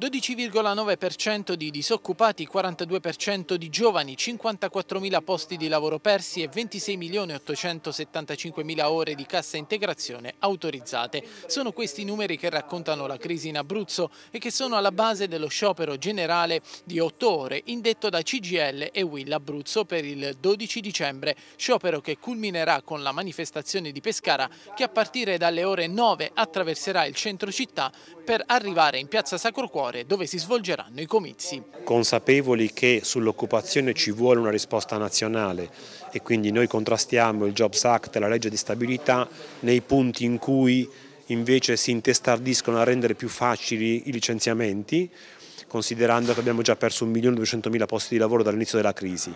12,9% di disoccupati, 42% di giovani, 54.000 posti di lavoro persi e 26.875.000 ore di cassa integrazione autorizzate. Sono questi i numeri che raccontano la crisi in Abruzzo e che sono alla base dello sciopero generale di 8 ore indetto da CGL e Will Abruzzo per il 12 dicembre, sciopero che culminerà con la manifestazione di Pescara che a partire dalle ore 9 attraverserà il centro città per arrivare in piazza Sacro Cuore Ore, dove si svolgeranno i comizi. Consapevoli che sull'occupazione ci vuole una risposta nazionale e quindi noi contrastiamo il Jobs Act la legge di stabilità nei punti in cui invece si intestardiscono a rendere più facili i licenziamenti, considerando che abbiamo già perso 1.200.000 posti di lavoro dall'inizio della crisi.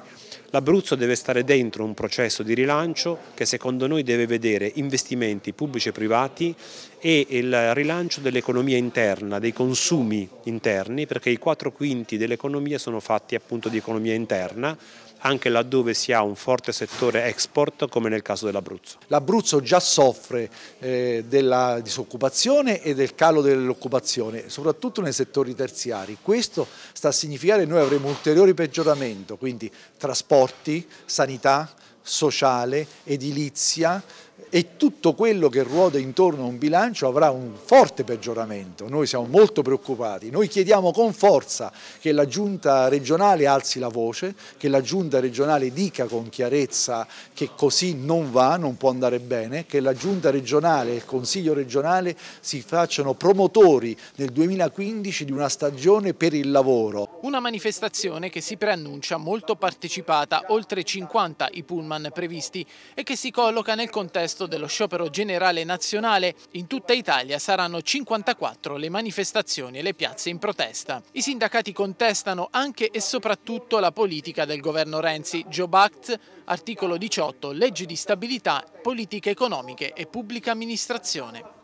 L'Abruzzo deve stare dentro un processo di rilancio che secondo noi deve vedere investimenti pubblici e privati e il rilancio dell'economia interna, dei consumi interni, perché i quattro quinti dell'economia sono fatti appunto di economia interna, anche laddove si ha un forte settore export come nel caso dell'Abruzzo. L'Abruzzo già soffre eh, della disoccupazione e del calo dell'occupazione, soprattutto nei settori terziari. Questo sta a significare che noi avremo ulteriori peggioramento, quindi trasporti, trasporti, sanità, sociale, edilizia, e tutto quello che ruota intorno a un bilancio avrà un forte peggioramento. Noi siamo molto preoccupati, noi chiediamo con forza che la giunta regionale alzi la voce, che la giunta regionale dica con chiarezza che così non va, non può andare bene, che la giunta regionale e il consiglio regionale si facciano promotori nel 2015 di una stagione per il lavoro. Una manifestazione che si preannuncia molto partecipata, oltre 50 i pullman previsti e che si colloca nel contesto contesto dello sciopero generale nazionale, in tutta Italia saranno 54 le manifestazioni e le piazze in protesta. I sindacati contestano anche e soprattutto la politica del governo Renzi, Job Act, articolo 18, legge di stabilità, politiche economiche e pubblica amministrazione.